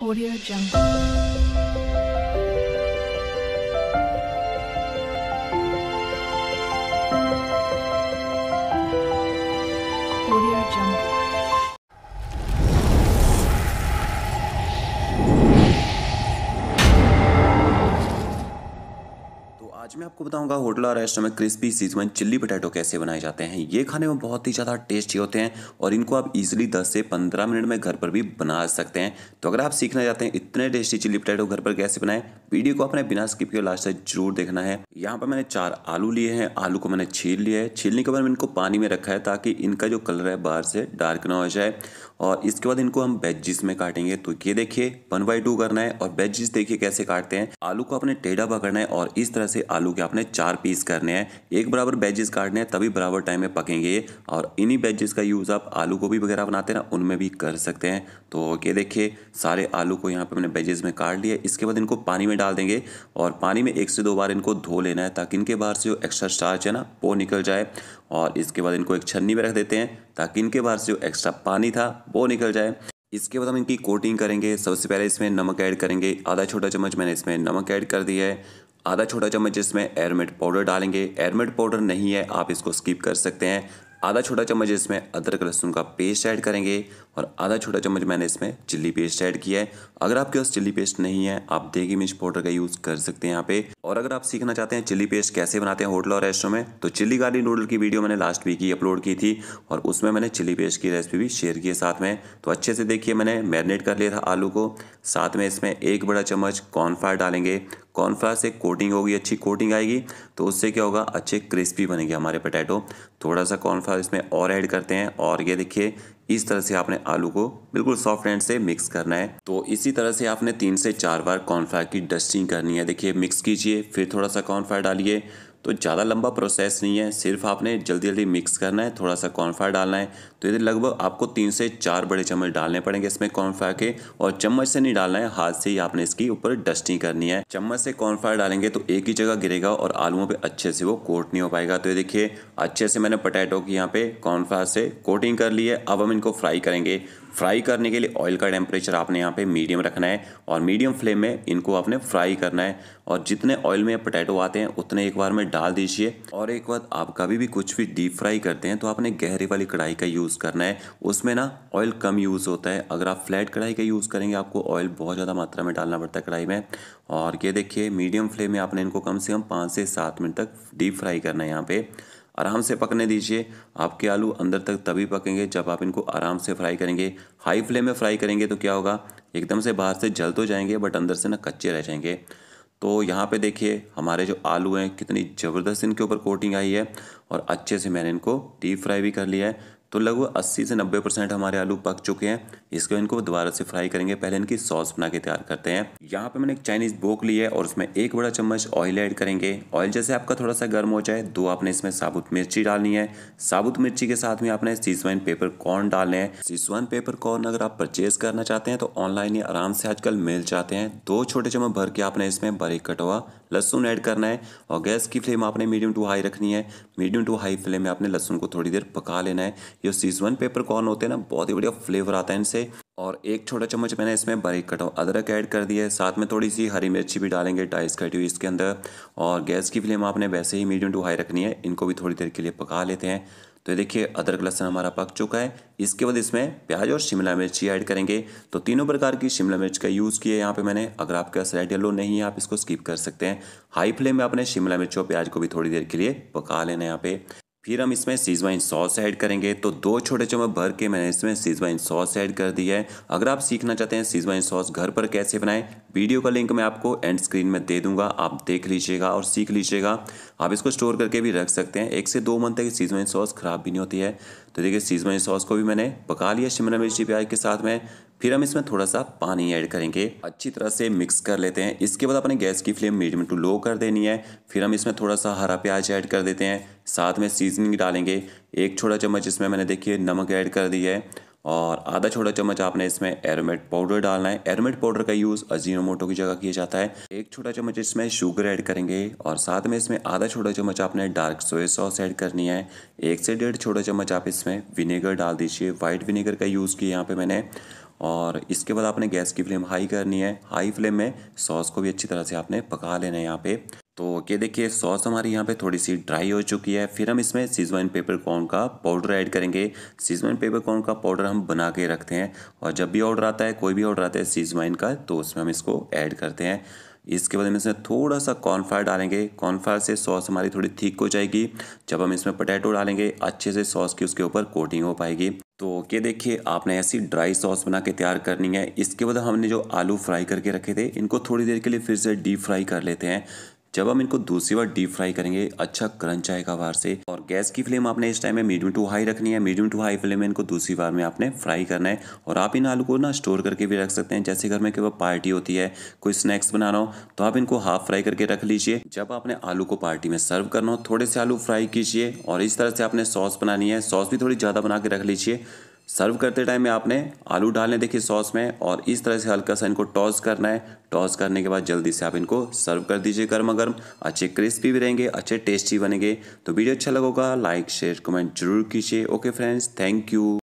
Audio Jungle. आपको बताऊंगा hotel और रेस्टोरेंट में क्रिस्पी सीजवन चिल्ली पटेटो कैसे बनाए जाते हैं ये खाने में बहुत ही ज़्यादा टेस्टी होते हैं और इनको आप इजीली 10 से 15 मिनट में घर पर भी बना सकते हैं तो अगर आप सीखना चाहते हैं इतने टेस्टी चिल्ली पटेटो घर पर कैसे बनाएं वीडियो को अपने बिना स्किप के लास्ट तक जरूर देखना है यहाँ पर मैंने चार आलू लिए हैं आलू को मैंने छील लिया है छीलने के बाद मैंने इनको पानी में रखा है ताकि इनका जो कलर है बाहर से डार्क ना हो जाए और इसके बाद इनको हम बेजिस में काटेंगे तो ये देखिए वन बाई टू करना है और बेजिस देखिए कैसे काटते हैं आलू को अपने टेढ़ा पकड़ना है और इस तरह से आलू के आपने चार पीस करने हैं एक बराबर बैजेस काटने हैं तभी बराबर टाइम में पकेंगे और इन्हीं बैजेस का यूज़ आप आलू गोभी वगैरह बनाते हैं ना उनमें भी कर सकते हैं तो ये देखिए सारे आलू को यहाँ पर मैंने बैजेस में काट लिया इसके बाद इनको पानी में डाल देंगे और पानी में एक से दो बार इनको धो लेना है ताकि इनके बाहर से जो एक्स्ट्रा स्टार्च है ना वो निकल जाए और इसके बाद इनको एक छन्नी में रख देते हैं ताकि इनके बाहर से जो एक्स्ट्रा पानी था वो निकल जाए इसके बाद हम इनकी कोटिंग करेंगे सबसे पहले इसमें नमक ऐड करेंगे आधा छोटा चम्मच मैंने इसमें नमक ऐड कर दिया है आधा छोटा चम्मच इसमें एयरमेड पाउडर डालेंगे एयरमेड पाउडर नहीं है आप इसको स्किप कर सकते हैं आधा छोटा चम्मच इसमें अदरक लहसुन का पेस्ट ऐड करेंगे और आधा छोटा चम्मच मैंने इसमें चिल्ली पेस्ट ऐड किया है अगर आपके पास चिल्ली पेस्ट नहीं है आप देगी मिर्च पाउडर का यूज़ कर सकते हैं यहाँ पे और अगर आप सीखना चाहते हैं चिल्ली पेस्ट कैसे बनाते हैं होटल और रेस्टोरेंट में तो चिल्ली गार्ली नूडल की वीडियो मैंने लास्ट वीक ही अपलोड की थी और उसमें मैंने चिल्ली पेस्ट की रेसिपी भी शेयर की है साथ में तो अच्छे से देखिए मैंने मैरिनेट कर लिया था आलू को साथ में इसमें एक बड़ा चम्मच कॉर्नफ्लावर डालेंगे कॉर्नफ्लावर से कोटिंग होगी अच्छी कोटिंग आएगी तो उससे क्या होगा अच्छे क्रिस्पी बनेंगे हमारे पोटैटो थोड़ा सा कॉर्नफ्लावर इसमें और ऐड करते हैं और ये देखिए इस तरह से आपने आलू को बिल्कुल सॉफ्ट हैंड से मिक्स करना है तो इसी तरह से आपने तीन से चार बार कॉर्नफ्लावर की डस्टिंग करनी है देखिए मिक्स कीजिए फिर थोड़ा सा कॉर्नफ्लावर डालिए तो ज़्यादा लंबा प्रोसेस नहीं है सिर्फ आपने जल्दी जल्दी मिक्स करना है थोड़ा सा कॉर्नफ्लावर डालना है तो ये लगभग आपको तीन से चार बड़े चम्मच डालने पड़ेंगे इसमें कॉर्नफ्लावर के और चम्मच से नहीं डालना है हाथ से ही आपने इसकी ऊपर डस्टिंग करनी है चम्मच से कॉर्नफ्लावर डालेंगे तो एक ही जगह गिरेगा और आलूओं पर अच्छे से वो कोट नहीं हो पाएगा तो ये देखिए अच्छे से मैंने पोटैटो की यहाँ पे कॉर्नफ्लावर से कोटिंग कर ली है अब हम इनको फ्राई करेंगे फ्राई करने के लिए ऑयल का टेम्परेचर आपने यहाँ पे मीडियम रखना है और मीडियम फ्लेम में इनको आपने फ्राई करना है और जितने ऑयल में पोटैटो आते हैं उतने एक बार में डाल दीजिए और एक बार आप कभी भी कुछ भी डीप फ्राई करते हैं तो आपने गहरी वाली कढ़ाई का यूज़ करना है उसमें ना ऑयल कम यूज़ होता है अगर आप फ्लैट कढ़ाई का यूज़ करेंगे आपको ऑयल बहुत ज़्यादा मात्रा में डालना पड़ता है कढ़ाई में और ये देखिए मीडियम फ्लेम में आपने इनको कम से कम पाँच से सात मिनट तक डीप फ्राई करना है यहाँ पर आराम से पकने दीजिए आपके आलू अंदर तक तभी पकेंगे जब आप इनको आराम से फ्राई करेंगे हाई फ्लेम में फ्राई करेंगे तो क्या होगा एकदम से बाहर से जल तो जाएंगे बट अंदर से ना कच्चे रह जाएंगे तो यहाँ पे देखिए हमारे जो आलू हैं कितनी ज़बरदस्त इनके ऊपर कोटिंग आई है और अच्छे से मैंने इनको डीप फ्राई भी कर लिया है तो लगभग 80 से 90 परसेंट हमारे आलू पक चुके हैं इसको इनको दोबारा से फ्राई करेंगे पहले इनकी सॉस बना के तैयार करते हैं यहाँ पे मैंने एक चाइनीज़ बोक ली है और उसमें एक बड़ा चम्मच ऑयल ऐड करेंगे ऑयल जैसे आपका थोड़ा सा गर्म हो जाए दो आपने इसमें साबुत मिर्ची डालनी है साबुत मिर्ची के साथ में आपने सीजवाइन पेपर कॉर्न डालने हैं सीजवाइन पेपर कॉर्न अगर आप परचेज करना चाहते हैं तो ऑनलाइन ही आराम से आजकल मिल जाते हैं दो छोटे चम्मच भर के आपने इसमें बारीक कटवा लहसुन ऐड करना है और गैस की फ्लेम आपने मीडियम टू हाई रखनी है मीडियम टू हाई फ्लेम में आपने लहसुन को थोड़ी देर पका लेना है ये सीजवन पेपर कॉर्न होते हैं ना बहुत ही बढ़िया फ्लेवर आता है इनसे और एक छोटा चम्मच मैंने इसमें बारीक कटा अदरक ऐड कर दिया है साथ में थोड़ी सी हरी मिर्ची भी डालेंगे टाइस कटी हुई इसके अंदर और गैस की फ्लेम आपने वैसे ही मीडियम टू हाई रखनी है इनको भी थोड़ी देर के लिए पका लेते हैं तो देखिए अदरक लहसन हमारा पक चुका है इसके बाद इसमें प्याज और शिमला मिर्च ही ऐड करेंगे तो तीनों प्रकार की शिमला मिर्च का यूज़ किया यहाँ पे मैंने अगर आपके पास रेड येलो नहीं है आप इसको स्किप कर सकते हैं हाई फ्लेम में आपने शिमला मिर्च और प्याज को भी थोड़ी देर के लिए पका लेना यहाँ पे फिर हम इसमें सीजवाइन सॉस ऐड करेंगे तो दो छोटे चम्मच भर के मैंने इसमें सीजवाइन सॉस ऐड कर दी है अगर आप सीखना चाहते हैं सीजवाइन सॉस घर पर कैसे बनाएं वीडियो का लिंक मैं आपको एंड स्क्रीन में दे दूंगा आप देख लीजिएगा और सीख लीजिएगा आप इसको स्टोर करके भी रख सकते हैं एक से दो मंथ तक सीजवानी सॉस ख़राब भी नहीं होती है तो देखिए सीजवानी सॉस को भी मैंने पका लिया शिमला मिर्ची प्याज के साथ में फिर हम इसमें थोड़ा सा पानी ऐड करेंगे अच्छी तरह से मिक्स कर लेते हैं इसके बाद अपने गैस की फ्लेम मीडियम टू लो कर देनी है फिर हम इसमें थोड़ा सा हरा प्याज ऐड कर देते हैं साथ में सीजनिंग डालेंगे एक छोटा चम्मच इसमें मैंने देखिए नमक ऐड कर दिया है और आधा छोटा चम्मच आपने इसमें एरोमेट पाउडर डालना है एरोमेट पाउडर का यूज़ अजीनोमोटो की जगह किया जाता है एक छोटा चम्मच इसमें शुगर ऐड करेंगे और साथ में इसमें आधा छोटा चम्मच आपने डार्क सोया सॉस ऐड करनी है एक से डेढ़ छोटा चम्मच आप इसमें विनेगर डाल दीजिए वाइट विनेगर का यूज़ किया यहाँ पर मैंने और इसके बाद आपने गैस की फ्लेम हाई करनी है हाई फ्लेम में सॉस को भी अच्छी तरह से आपने पका लेना है यहाँ पर तो ये देखिए सॉस हमारी यहाँ पे थोड़ी सी ड्राई हो चुकी है फिर हम इसमें सीजवाइन पेपर कॉर्न का पाउडर ऐड करेंगे सीजवाइन पेपर कॉर्न का पाउडर हम बना के रखते हैं और जब भी ऑर्डर आता है कोई भी ऑर्डर आता है सीजवाइन का तो उसमें हम इसको ऐड करते हैं इसके बाद हम इसमें थोड़ा सा कॉर्नफ्लावर डालेंगे कॉर्नफ्लावर से सॉस हमारी थोड़ी थीक हो जाएगी जब हम इसमें पोटैटो डालेंगे अच्छे से सॉस की उसके ऊपर कोटिंग हो पाएगी तो ओके देखिए आपने ऐसी ड्राई सॉस बना के तैयार करनी है इसके बाद हमने जो आलू फ्राई करके रखे थे इनको थोड़ी देर के लिए फिर से डीप फ्राई कर लेते हैं जब हम इनको दूसरी बार डीप फ्राई करेंगे अच्छा क्रंच आएगा बाहर से और गैस की फ्लेम आपने इस टाइम में मीडियम टू हाई रखनी है मीडियम टू हाई फ्लेम में इनको दूसरी बार में आपने फ्राई करना है और आप इन आलू को ना स्टोर करके भी रख सकते हैं जैसे घर में केवल पार्टी होती है कोई स्नैक्स बनाना हो तो आप इनको हाफ फ्राई करके रख लीजिए जब आपने आलू को पार्टी में सर्व करना हो थोड़े से आलू फ्राई कीजिए और इस तरह से आपने सॉस बनानी है सॉस भी थोड़ी ज़्यादा बना के रख लीजिए सर्व करते टाइम में आपने आलू डालने देखिए सॉस में और इस तरह से हल्का सा इनको टॉस करना है टॉस करने के बाद जल्दी से आप इनको सर्व कर दीजिए गर्मा गर्म अच्छे क्रिस्पी भी रहेंगे अच्छे टेस्टी बनेंगे तो वीडियो अच्छा लगेगा लाइक शेयर कमेंट जरूर कीजिए ओके फ्रेंड्स थैंक यू